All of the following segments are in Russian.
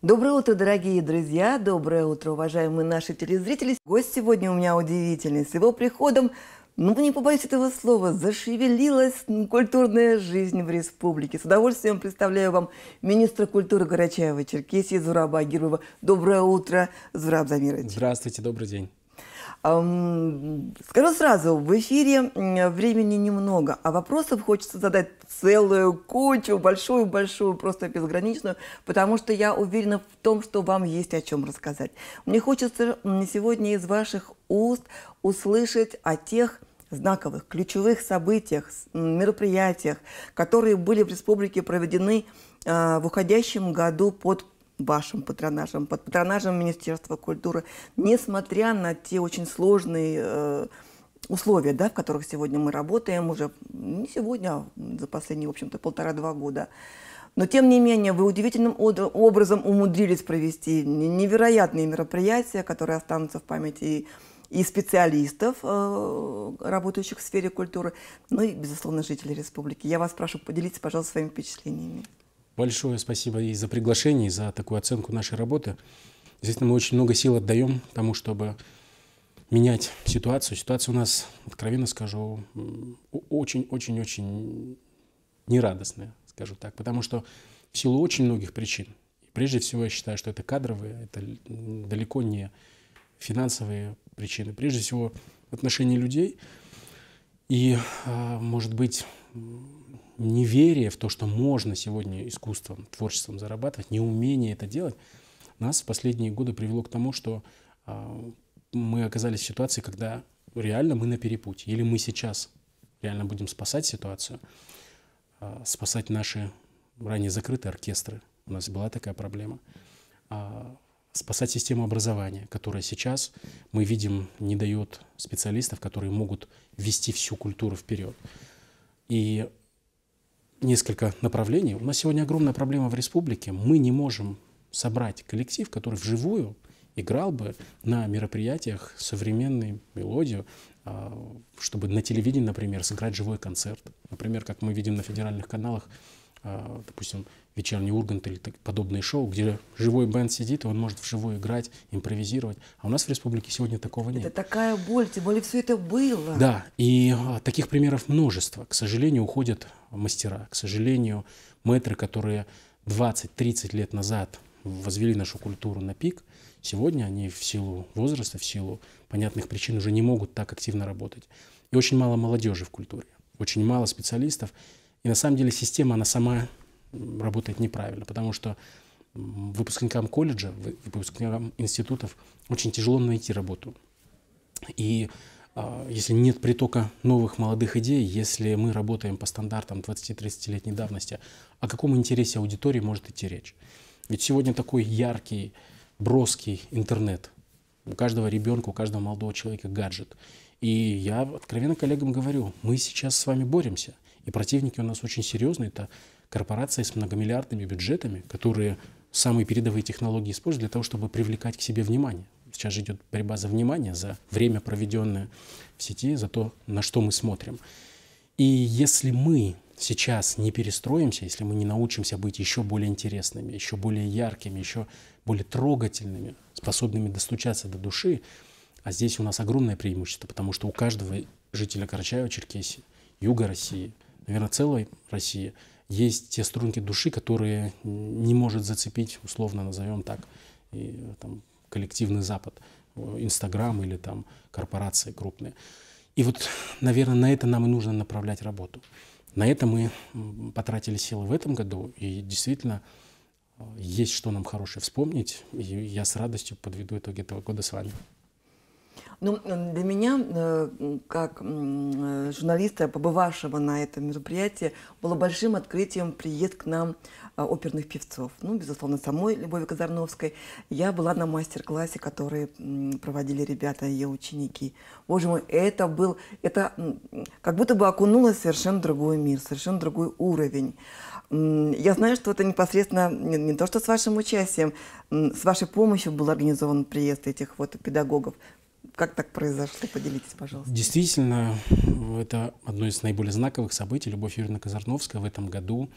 Доброе утро, дорогие друзья! Доброе утро, уважаемые наши телезрители! Гость сегодня у меня удивительный. С его приходом, ну, не побоюсь этого слова, зашевелилась культурная жизнь в республике. С удовольствием представляю вам министра культуры Горачаева, Черкесии Зураба Агирова. Доброе утро, Зураб Замирович. Здравствуйте, добрый день. Скажу сразу, в эфире времени немного, а вопросов хочется задать целую кучу, большую-большую, просто безграничную, потому что я уверена в том, что вам есть о чем рассказать. Мне хочется сегодня из ваших уст услышать о тех знаковых, ключевых событиях, мероприятиях, которые были в республике проведены а, в уходящем году под вашим патронажем, под патронажем Министерства культуры, несмотря на те очень сложные э, условия, да, в которых сегодня мы работаем уже, не сегодня, а за последние, в общем-то, полтора-два года. Но, тем не менее, вы удивительным образом умудрились провести невероятные мероприятия, которые останутся в памяти и и специалистов, э, работающих в сфере культуры, ну и, безусловно, жителей республики. Я вас прошу, поделитесь, пожалуйста, своими впечатлениями большое спасибо и за приглашение, и за такую оценку нашей работы. Действительно, мы очень много сил отдаем тому, чтобы менять ситуацию. Ситуация у нас, откровенно скажу, очень-очень-очень нерадостная, скажу так, потому что в силу очень многих причин, прежде всего я считаю, что это кадровые, это далеко не финансовые причины, прежде всего отношения людей, и, а, может быть, неверие в то, что можно сегодня искусством, творчеством зарабатывать, неумение это делать, нас в последние годы привело к тому, что а, мы оказались в ситуации, когда реально мы на перепутье. Или мы сейчас реально будем спасать ситуацию, а, спасать наши ранее закрытые оркестры. У нас была такая проблема. А, спасать систему образования, которая сейчас, мы видим, не дает специалистов, которые могут вести всю культуру вперед. И несколько направлений. У нас сегодня огромная проблема в республике. Мы не можем собрать коллектив, который вживую играл бы на мероприятиях современную мелодию, а, чтобы на телевидении, например, сыграть живой концерт. Например, как мы видим на федеральных каналах, а, допустим, вечерний Ургант или подобные шоу, где живой бенд сидит, и он может вживую играть, импровизировать. А у нас в республике сегодня такого нет. Это такая боль, тем более все это было. Да, и а, таких примеров множество. К сожалению, уходят мастера. К сожалению, мэтры, которые 20-30 лет назад возвели нашу культуру на пик, сегодня они в силу возраста, в силу понятных причин уже не могут так активно работать. И очень мало молодежи в культуре, очень мало специалистов. И на самом деле система, она сама работает неправильно, потому что выпускникам колледжа, выпускникам институтов очень тяжело найти работу. И а, если нет притока новых молодых идей, если мы работаем по стандартам 20-30-летней давности, о каком интересе аудитории может идти речь? Ведь сегодня такой яркий, броский интернет. У каждого ребенка, у каждого молодого человека гаджет. И я откровенно коллегам говорю, мы сейчас с вами боремся – и противники у нас очень серьезные. Это корпорации с многомиллиардными бюджетами, которые самые передовые технологии используют для того, чтобы привлекать к себе внимание. Сейчас же идет борьба за внимание, за время, проведенное в сети, за то, на что мы смотрим. И если мы сейчас не перестроимся, если мы не научимся быть еще более интересными, еще более яркими, еще более трогательными, способными достучаться до души, а здесь у нас огромное преимущество, потому что у каждого жителя Карачаева, Черкесии, Юга России, наверное, целой России, есть те струнки души, которые не может зацепить, условно назовем так, и, там, коллективный Запад, Инстаграм или там корпорации крупные. И вот, наверное, на это нам и нужно направлять работу. На это мы потратили силы в этом году, и действительно э, есть что нам хорошее вспомнить, и я с радостью подведу итоги этого года с вами. Ну, для меня, э, как э, журналиста, побывавшего на этом мероприятии, было большим открытием приезд к нам э, оперных певцов. Ну, безусловно, самой Любови Казарновской. Я была на мастер-классе, который проводили ребята, ее ученики. Боже мой, это был... Это как будто бы окунулось в совершенно другой мир, совершенно другой уровень. Я знаю, что это непосредственно не то, что с вашим участием, с вашей помощью был организован приезд этих вот педагогов. Как так произошло? Поделитесь, пожалуйста. Действительно, это одно из наиболее знаковых событий. Любовь Юрьевна Казарновская в этом году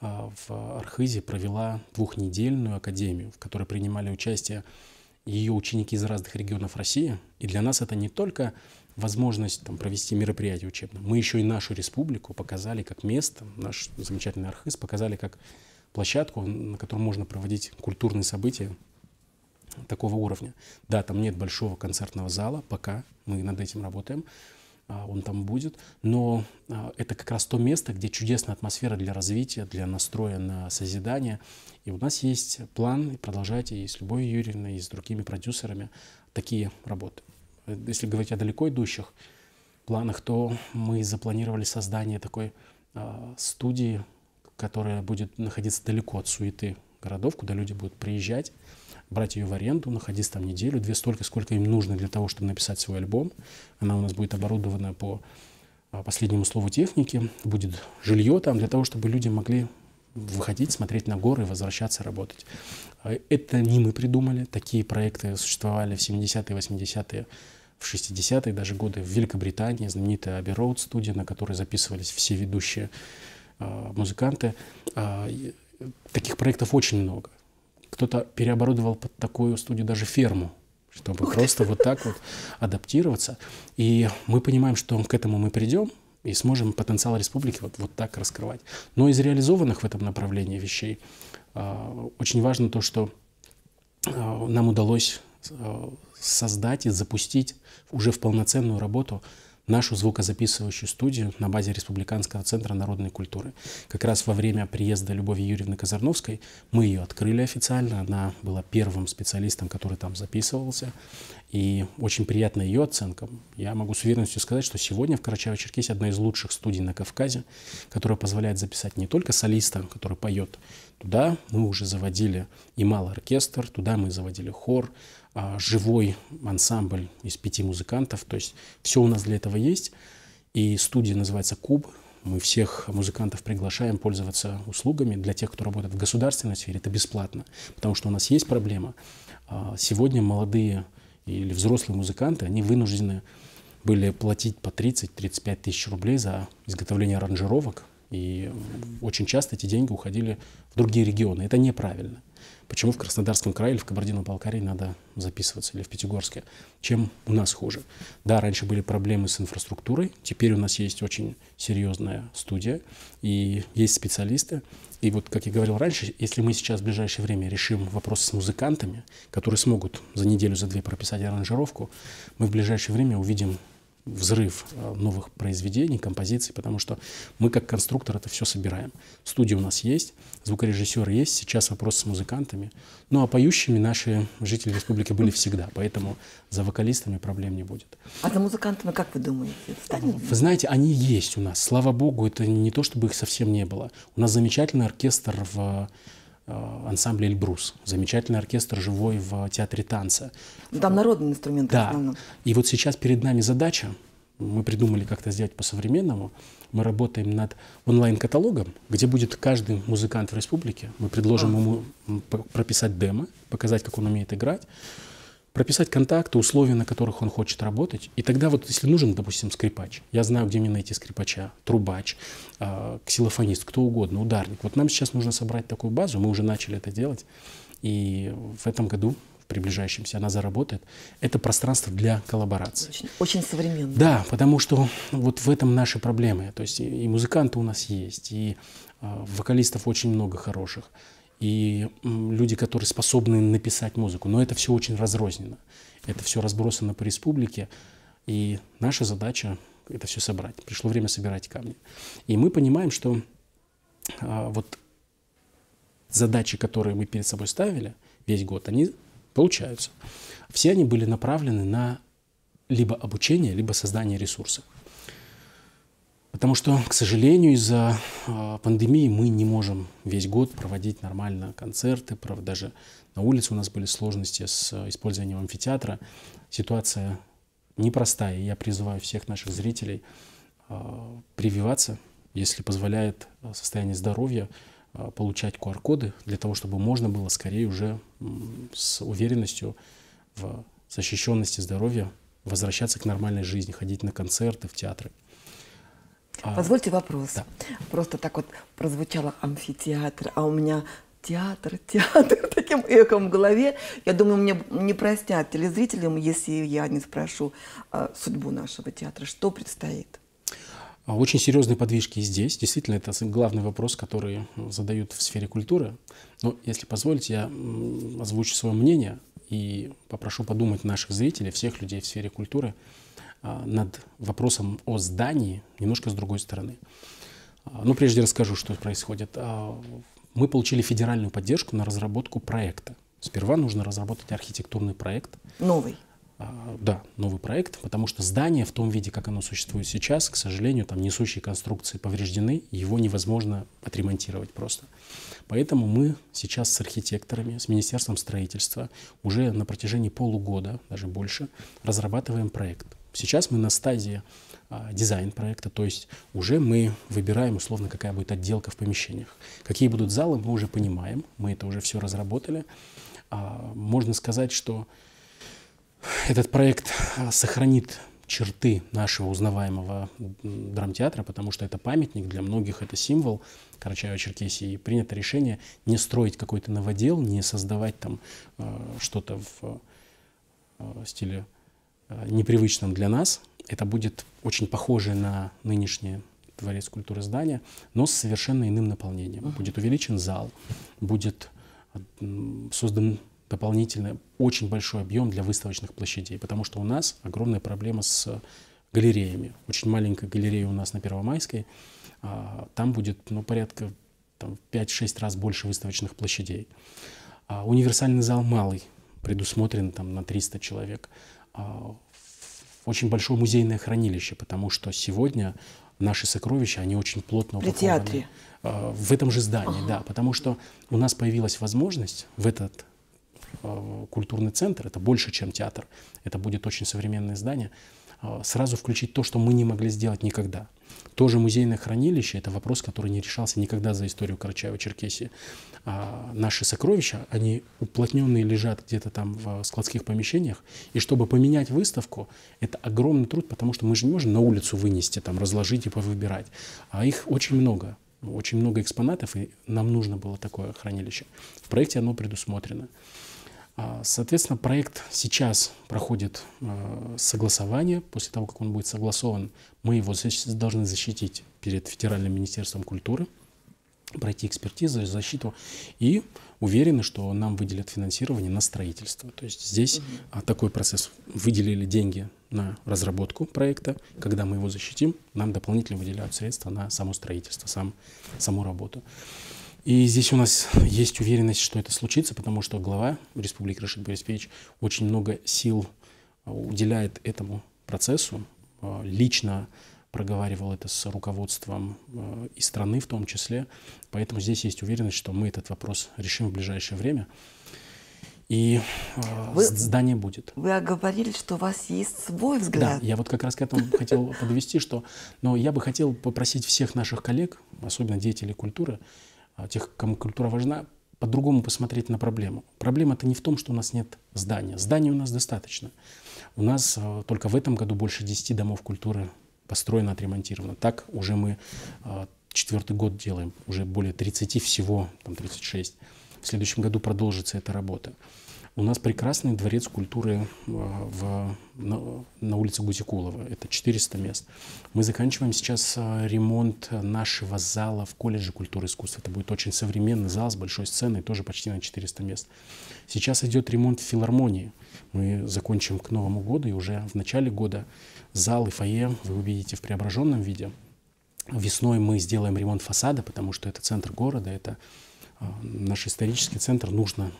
а, в Архизе провела двухнедельную академию, в которой принимали участие ее ученики из разных регионов России. И для нас это не только возможность там, провести мероприятие учебное. Мы еще и нашу республику показали как место, наш замечательный Архиз показали как площадку, на которой можно проводить культурные события такого уровня. Да, там нет большого концертного зала, пока мы над этим работаем, а, он там будет, но а, это как раз то место, где чудесная атмосфера для развития, для настроя на созидание. И у нас есть план продолжать и с любой Юрьевной, и с другими продюсерами такие работы. Если говорить о далеко идущих планах, то мы запланировали создание такой а, студии, которая будет находиться далеко от суеты городов, куда люди будут приезжать брать ее в аренду, находиться там неделю, две, столько, сколько им нужно для того, чтобы написать свой альбом. Она у нас будет оборудована по а, последнему слову техники, будет жилье там для того, чтобы люди могли выходить, смотреть на горы, возвращаться, работать. А, это не мы придумали, такие проекты существовали в 70-е, 80-е, в 60-е даже годы в Великобритании, знаменитая Abbey Road студия, на которой записывались все ведущие а, музыканты. Э, таких проектов очень много кто-то переоборудовал под такую студию даже ферму, чтобы Ух просто вот так вот адаптироваться. И мы понимаем, что к этому мы придем, и сможем потенциал республики вот, вот так раскрывать. Но из реализованных в этом направлении вещей э, очень важно то, что э, нам удалось э, создать и запустить уже в полноценную работу нашу звукозаписывающую студию на базе Республиканского центра народной культуры. Как раз во время приезда Любови Юрьевны Казарновской мы ее открыли официально. Она была первым специалистом, который там записывался. И очень приятно ее оценка Я могу с уверенностью сказать, что сегодня в Карачаево-Черкесии одна из лучших студий на Кавказе, которая позволяет записать не только солиста, который поет. Туда мы уже заводили и малый оркестр, туда мы заводили хор, а, живой ансамбль из пяти музыкантов. То есть все у нас для этого есть. И студия называется «Куб». Мы всех музыкантов приглашаем пользоваться услугами. Для тех, кто работает в государственной сфере, это бесплатно, потому что у нас есть проблема. А, сегодня молодые или взрослые музыканты, они вынуждены были платить по 30-35 тысяч рублей за изготовление аранжировок, и очень часто эти деньги уходили в другие регионы. Это неправильно. Почему в Краснодарском крае или в Кабардино-Балкарии надо записываться, или в Пятигорске? Чем у нас хуже? Да, раньше были проблемы с инфраструктурой, теперь у нас есть очень серьезная студия, и есть специалисты. И вот, как я говорил раньше, если мы сейчас в ближайшее время решим вопрос с музыкантами, которые смогут за неделю, за две прописать аранжировку, мы в ближайшее время увидим взрыв э, новых произведений, композиций, потому что мы как конструктор это все собираем. Студия у нас есть, звукорежиссер есть, сейчас вопрос с музыкантами. Ну а поющими наши жители республики были всегда, поэтому за вокалистами проблем не будет. А за музыкантами, как вы думаете, Вы знаете, они есть у нас. Слава богу, это не то, чтобы их совсем не было. У нас замечательный оркестр в Э, ансамбль «Эльбрус». Замечательный оркестр «Живой» в Театре танца. Ну, там народные инструменты да. в основном. И вот сейчас перед нами задача, мы придумали как-то сделать по-современному, мы работаем над онлайн-каталогом, где будет каждый музыкант в республике. Мы предложим а. ему прописать демо, показать, как он умеет играть прописать контакты, условия, на которых он хочет работать. И тогда вот, если нужен, допустим, скрипач, я знаю, где мне найти скрипача, трубач, а, ксилофонист, кто угодно, ударник. Вот нам сейчас нужно собрать такую базу, мы уже начали это делать, и в этом году приближающимся, она заработает, это пространство для коллаборации. Очень, очень современно. Да, потому что вот в этом наши проблемы. То есть и музыканты у нас есть, и э, вокалистов очень много хороших и люди, которые способны написать музыку. Но это все очень разрознено. Это все разбросано по республике. И наша задача это все собрать. Пришло время собирать камни. И мы понимаем, что а, вот задачи, которые мы перед собой ставили весь год, они получаются. Все они были направлены на либо обучение, либо создание ресурсов. Потому что, к сожалению, из-за а, пандемии мы не можем весь год проводить нормально концерты, правда, даже на улице у нас были сложности с а, использованием амфитеатра. Ситуация непростая, я призываю всех наших зрителей а, прививаться, если позволяет состояние здоровья, получать QR-коды для того, чтобы можно было скорее уже с уверенностью в защищенности здоровья возвращаться к нормальной жизни, ходить на концерты, в театры. А, Позвольте вопрос. Да. Просто так вот прозвучало амфитеатр, а у меня театр, театр таким эхом в голове. Я думаю, мне не простят телезрители, если я не спрошу а, судьбу нашего театра. Что предстоит? А, очень серьезные подвижки здесь. Действительно, это главный вопрос, который задают в сфере культуры. Но, если позволите, я озвучу свое мнение и попрошу подумать наших зрителей, всех людей в сфере культуры – а, над вопросом о здании немножко с другой стороны. А, ну, прежде расскажу, что происходит. А, мы получили федеральную поддержку на разработку проекта. Сперва нужно разработать архитектурный проект. Новый. Да, новый проект, потому что здание в том виде, как оно существует сейчас, к сожалению, там несущие конструкции повреждены, его невозможно отремонтировать просто. Поэтому мы сейчас с архитекторами, с Министерством строительства уже на протяжении полугода, даже больше, разрабатываем проект. Сейчас мы на стадии а, дизайн проекта, то есть уже мы выбираем условно, какая будет отделка в помещениях. Какие будут залы, мы уже понимаем, мы это уже все разработали. А, можно сказать, что этот проект а, сохранит черты нашего узнаваемого драмтеатра, потому что это памятник, для многих это символ Карачаева-Черкесии. И принято решение не строить какой-то новодел, не создавать там что-то в стиле Э, непривычном для нас. Это будет очень похоже на нынешнее дворец культуры здания, но с совершенно иным наполнением. Uh-huh. Будет увеличен зал, будет э, создан дополнительный очень большой объем для выставочных площадей, потому что у нас огромная проблема с галереями. Очень маленькая галерея у нас на Первомайской, а, там будет ну, порядка там, 5-6 раз больше выставочных площадей. А универсальный зал малый, предусмотрен там на 300 человек. А, очень большое музейное хранилище, потому что сегодня наши сокровища, они очень плотно упакованы. При театре? А, в этом же здании, ага. да, потому что у нас появилась возможность в этот а, культурный центр, это больше, чем театр, это будет очень современное здание, Э, сразу включить то, что мы не могли сделать никогда. Тоже музейное хранилище – это вопрос, который не решался никогда за историю Карачаева-Черкесии. А наши сокровища, они уплотненные лежат где-то там в складских помещениях, и чтобы поменять выставку, это огромный труд, потому что мы же не можем на улицу вынести, там, разложить и повыбирать. А их очень много, очень много экспонатов, и нам нужно было такое хранилище. В проекте оно предусмотрено. А, соответственно, проект сейчас проходит а, согласование. После того, как он будет согласован, мы его должны защитить перед Федеральным министерством культуры, пройти экспертизу, защиту. И уверены, что нам выделят финансирование на строительство. То есть здесь а, такой процесс. Выделили деньги на разработку проекта. Когда мы его защитим, нам дополнительно выделяют средства на само строительство, сам, саму работу. И здесь у нас есть уверенность, что это случится, потому что глава Республики Рашид Бориспевич очень много сил а, уделяет этому процессу, а, лично проговаривал это с руководством а, и страны в том числе. Поэтому здесь есть уверенность, что мы этот вопрос решим в ближайшее время. И вы, здание будет. Вы говорили, что у вас есть свой взгляд. Да, я вот как раз к этому хотел подвести, что... Но я бы хотел попросить всех наших коллег, особенно деятелей культуры, а, тех, кому культура важна, по-другому посмотреть на проблему. Проблема-то не в том, что у нас нет здания. Зданий у нас достаточно. У нас а, только в этом году больше 10 домов культуры построено, отремонтировано. Так уже мы а, четвертый год делаем, уже более 30 всего, там 36. В следующем году продолжится эта работа. У нас прекрасный дворец культуры э, в, на, на улице Гутикулова. Это 400 мест. Мы заканчиваем сейчас э, ремонт нашего зала в колледже культуры и искусств. Это будет очень современный зал с большой сценой, тоже почти на 400 мест. Сейчас идет ремонт в филармонии. Мы закончим к Новому году, и уже в начале года зал и фойе вы увидите в преображенном виде. Весной мы сделаем ремонт фасада, потому что это центр города, это Э, наш исторический центр, нужно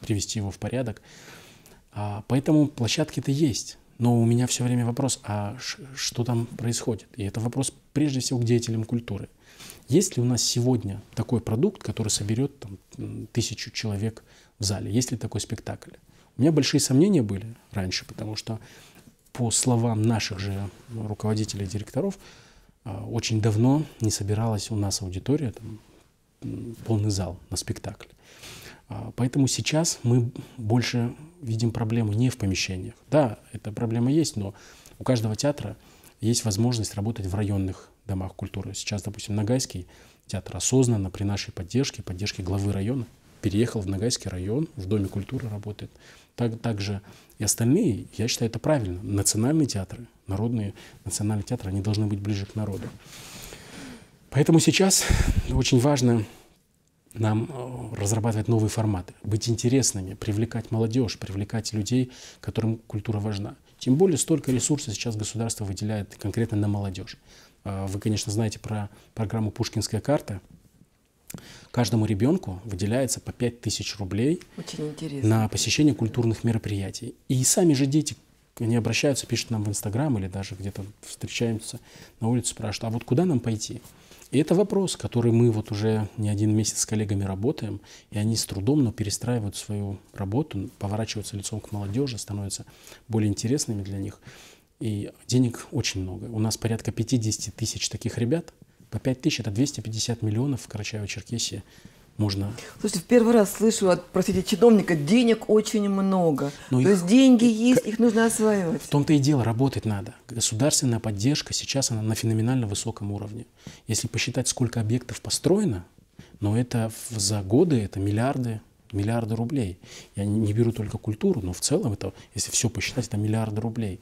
привести его в порядок. А, поэтому площадки-то есть. Но у меня все время вопрос, а что там происходит? И это вопрос прежде всего к деятелям культуры. Есть ли у нас сегодня такой продукт, который соберет там, тысячу человек в зале? Есть ли такой спектакль? У меня большие сомнения были раньше, потому что по словам наших же руководителей и директоров, э, очень давно не собиралась у нас аудитория, там, полный зал на спектакль. А, поэтому сейчас мы больше видим проблему не в помещениях. Да, эта проблема есть, но у каждого театра есть возможность работать в районных домах культуры. Сейчас, допустим, Ногайский театр осознанно при нашей поддержке, поддержке главы района, переехал в Ногайский район, в Доме культуры работает. Так, также и остальные, я считаю, это правильно. Национальные театры, народные национальные театры, они должны быть ближе к народу. Поэтому сейчас очень важно нам э, разрабатывать новые форматы, быть интересными, привлекать молодежь, привлекать людей, которым культура важна. Тем более столько ресурсов сейчас государство выделяет конкретно на молодежь. А, вы, конечно, знаете про программу «Пушкинская карта». Каждому ребенку выделяется по 5000 рублей на посещение культурных мероприятий. И сами же дети они обращаются, пишут нам в Инстаграм или даже где-то встречаемся на улице, спрашивают, а вот куда нам пойти? И это вопрос, который мы вот уже не один месяц с коллегами работаем, и они с трудом, но перестраивают свою работу, поворачиваются лицом к молодежи, становятся более интересными для них. И денег очень много. У нас порядка 50 тысяч таких ребят. По 5 тысяч – это 250 миллионов в Карачаево-Черкесии можно. Слушайте, в первый раз слышу от, простите, чиновника, денег очень много. Но ну То их, есть деньги есть, их нужно осваивать. В том-то и дело, работать надо. Государственная поддержка сейчас она на феноменально высоком уровне. Если посчитать, сколько объектов построено, но это за годы это миллиарды, миллиарды рублей. Я не беру только культуру, но в целом это, если все посчитать, это миллиарды рублей.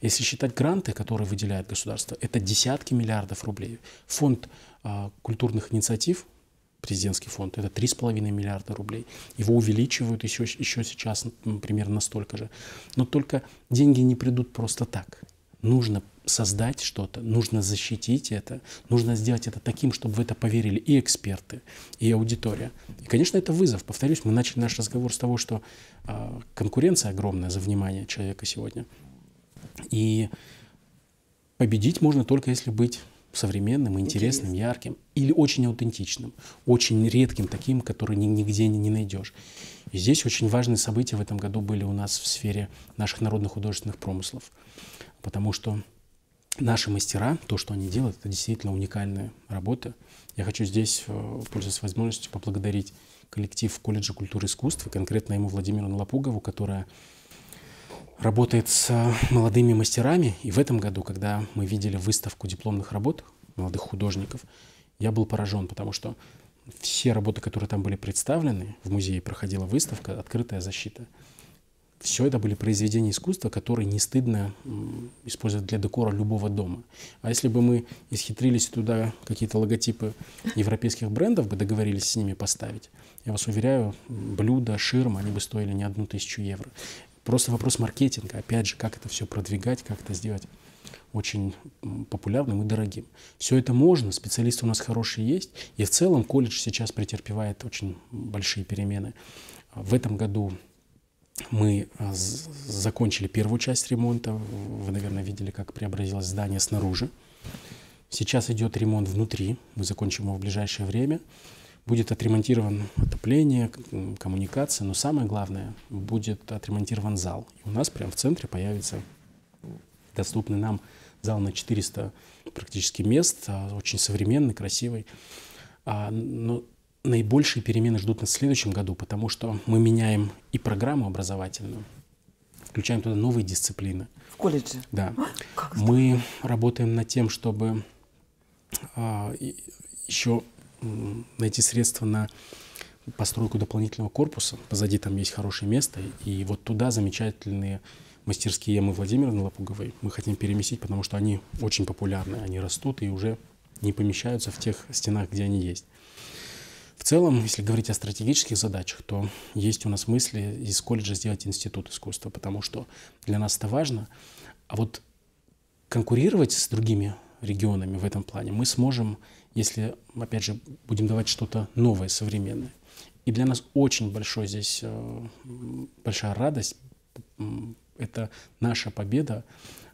Если считать гранты, которые выделяет государство, это десятки миллиардов рублей. Фонд а, культурных инициатив президентский фонд, это 3,5 миллиарда рублей. Его увеличивают еще, еще сейчас примерно столько же. Но только деньги не придут просто так. Нужно создать что-то, нужно защитить это, нужно сделать это таким, чтобы в это поверили и эксперты, и аудитория. И, конечно, это вызов. Повторюсь, мы начали наш разговор с того, что э, конкуренция огромная за внимание человека сегодня. И победить можно только если быть современным, интересным, Интересно. ярким или очень аутентичным, очень редким таким, который нигде не найдешь. И здесь очень важные события в этом году были у нас в сфере наших народных художественных промыслов, потому что наши мастера, то, что они делают, это действительно уникальная работа. Я хочу здесь, э, пользуясь возможностью, поблагодарить коллектив колледжа культуры и искусств, и конкретно ему Владимиру Налапугову, которая работает с э, молодыми мастерами. И в этом году, когда мы видели выставку дипломных работ молодых художников, я был поражен, потому что все работы, которые там были представлены, в музее проходила выставка «Открытая защита». Все это были произведения искусства, которые не стыдно использовать для декора любого дома. А если бы мы исхитрились туда какие-то логотипы европейских брендов, бы договорились с ними поставить, я вас уверяю, блюда, ширма, они бы стоили не одну тысячу евро. Просто вопрос маркетинга, опять же, как это все продвигать, как это сделать очень популярным и дорогим. Все это можно, специалисты у нас хорошие есть, и в целом колледж сейчас претерпевает очень большие перемены. В этом году мы а, закончили первую часть ремонта, вы, наверное, видели, как преобразилось здание снаружи. Сейчас идет ремонт внутри, мы закончим его в ближайшее время. Будет отремонтирован отопление, коммуникация, но самое главное, будет отремонтирован зал. И у нас прямо в центре появится доступный нам зал на 400 практически мест, а, очень современный, красивый. А, но наибольшие перемены ждут нас в следующем году, потому что мы меняем и программу образовательную, включаем туда новые дисциплины. В колледже? Да. А, как мы работаем над тем, чтобы еще найти средства на постройку дополнительного корпуса. Позади там есть хорошее место. И вот туда замечательные мастерские Емы Владимировны Лапуговой мы хотим переместить, потому что они очень популярны, они растут и уже не помещаются в тех стенах, где они есть. В целом, если говорить о стратегических задачах, то есть у нас мысли из колледжа сделать институт искусства, потому что для нас это важно. А вот конкурировать с другими регионами в этом плане, мы сможем, если, опять же, будем давать что-то новое, современное. И для нас очень большой здесь, э, большая радость, это наша победа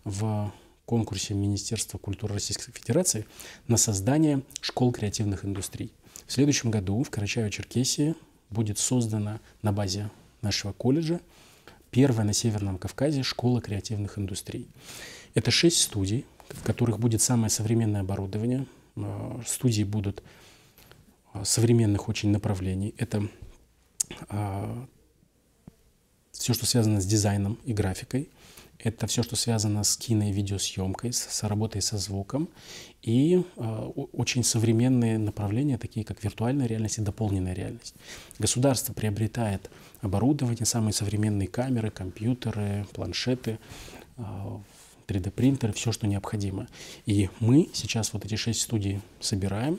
в конкурсе Министерства культуры Российской Федерации на создание школ креативных индустрий. В следующем году в Карачаево-Черкесии будет создана на базе нашего колледжа первая на Северном Кавказе школа креативных индустрий. Это шесть студий, которых будет самое современное оборудование. Э, студии будут э, современных очень направлений. Это э, все, что связано с дизайном и графикой. Это все, что связано с кино- и видеосъемкой, с, с работой со звуком. И очень современные направления, такие как виртуальная реальность и дополненная реальность. Государство приобретает оборудование, самые современные камеры, компьютеры, планшеты. Э, 3D принтер, все, что необходимо. И мы сейчас вот эти шесть студий собираем,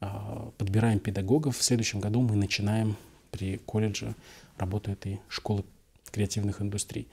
а, подбираем педагогов. В следующем году мы начинаем при колледже работу этой школы креативных индустрий.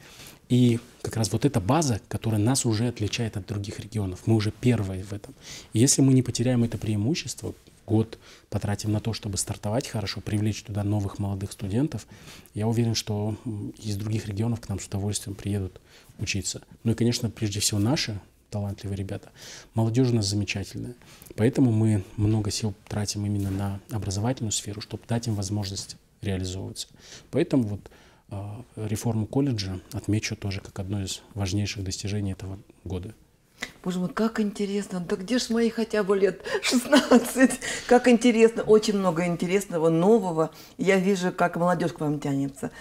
И как раз вот эта база, которая нас уже отличает от других регионов, мы уже первые в этом. И если мы не потеряем это преимущество, год потратим на то, чтобы стартовать хорошо, привлечь туда новых молодых студентов, я уверен, что из других регионов к нам с удовольствием приедут учиться. Ну и, конечно, прежде всего наши талантливые ребята. Молодежь у нас замечательная. Поэтому мы много сил тратим именно на образовательную сферу, чтобы дать им возможность реализовываться. Поэтому вот э, реформу колледжа отмечу тоже как одно из важнейших достижений этого года. Боже мой, как интересно. Да где ж мои хотя бы лет 16? Как интересно. Очень много интересного, нового. Я вижу, как молодежь к вам тянется.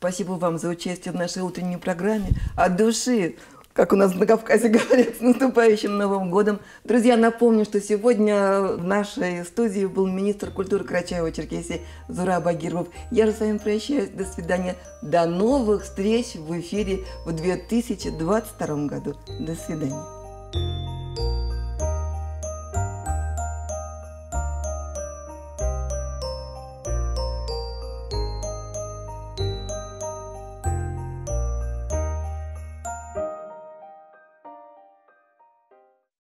Спасибо вам за участие в нашей утренней программе. От души, как у нас на Кавказе говорят, с наступающим Новым годом. Друзья, напомню, что сегодня в нашей студии был министр культуры Карачаева-Черкесии Зура Багиров. Я же с вами прощаюсь. До свидания. До новых встреч в эфире в 2022 году. До свидания.